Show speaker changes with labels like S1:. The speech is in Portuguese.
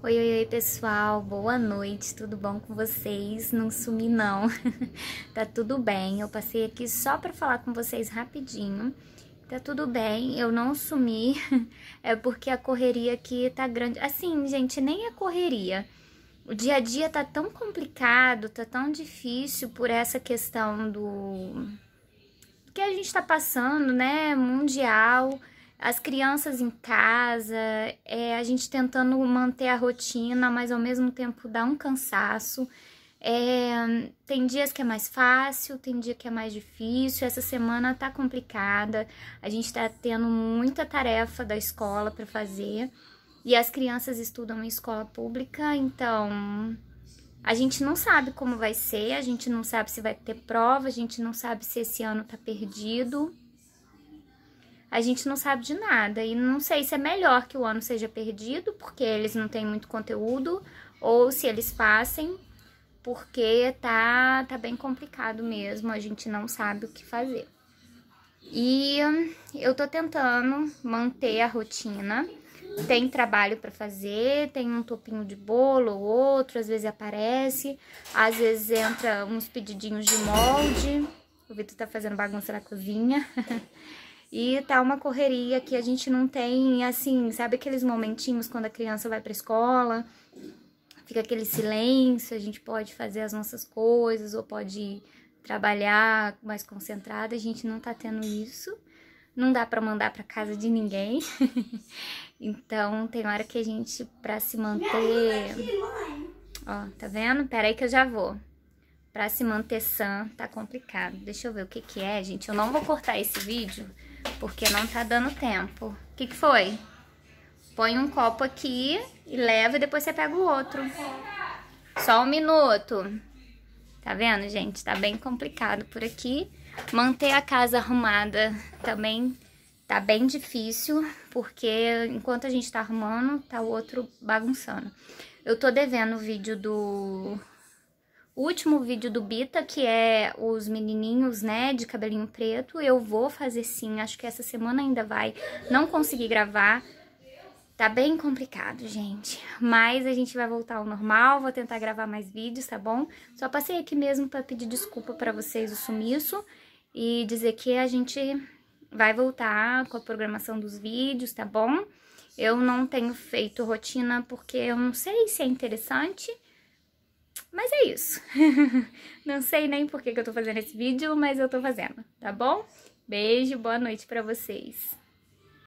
S1: Oi, oi, oi, pessoal. Boa noite. Tudo bom com vocês? Não sumi não. tá tudo bem. Eu passei aqui só para falar com vocês rapidinho. Tá tudo bem. Eu não sumi. é porque a correria aqui tá grande. Assim, gente, nem a é correria. O dia a dia tá tão complicado, tá tão difícil por essa questão do que a gente tá passando, né, mundial as crianças em casa, é, a gente tentando manter a rotina, mas ao mesmo tempo dá um cansaço. É, tem dias que é mais fácil, tem dia que é mais difícil. Essa semana tá complicada, a gente tá tendo muita tarefa da escola para fazer e as crianças estudam em escola pública, então a gente não sabe como vai ser, a gente não sabe se vai ter prova, a gente não sabe se esse ano tá perdido a gente não sabe de nada. E não sei se é melhor que o ano seja perdido, porque eles não têm muito conteúdo, ou se eles passem, porque tá, tá bem complicado mesmo, a gente não sabe o que fazer. E hum, eu tô tentando manter a rotina. Tem trabalho para fazer, tem um topinho de bolo ou outro, às vezes aparece, às vezes entra uns pedidinhos de molde. O Vitor tá fazendo bagunça na cozinha. E tá uma correria que a gente não tem, assim, sabe aqueles momentinhos quando a criança vai pra escola, fica aquele silêncio, a gente pode fazer as nossas coisas ou pode trabalhar mais concentrada, a gente não tá tendo isso. Não dá para mandar para casa de ninguém. então, tem hora que a gente para se manter tá Ó, tá vendo? Pera aí que eu já vou. Pra se manter sã, tá complicado. Deixa eu ver o que que é, gente. Eu não vou cortar esse vídeo, porque não tá dando tempo. O que, que foi? Põe um copo aqui e leva e depois você pega o outro. Só um minuto. Tá vendo, gente? Tá bem complicado por aqui. Manter a casa arrumada também tá bem difícil, porque enquanto a gente tá arrumando, tá o outro bagunçando. Eu tô devendo o vídeo do o último vídeo do Bita, que é os menininhos, né, de cabelinho preto, eu vou fazer sim, acho que essa semana ainda vai, não consegui gravar, tá bem complicado, gente, mas a gente vai voltar ao normal, vou tentar gravar mais vídeos, tá bom? Só passei aqui mesmo pra pedir desculpa pra vocês o sumiço e dizer que a gente vai voltar com a programação dos vídeos, tá bom? Eu não tenho feito rotina porque eu não sei se é interessante, mas é isso. Não sei nem por que, que eu tô fazendo esse vídeo, mas eu tô fazendo, tá bom? Beijo, boa noite pra vocês.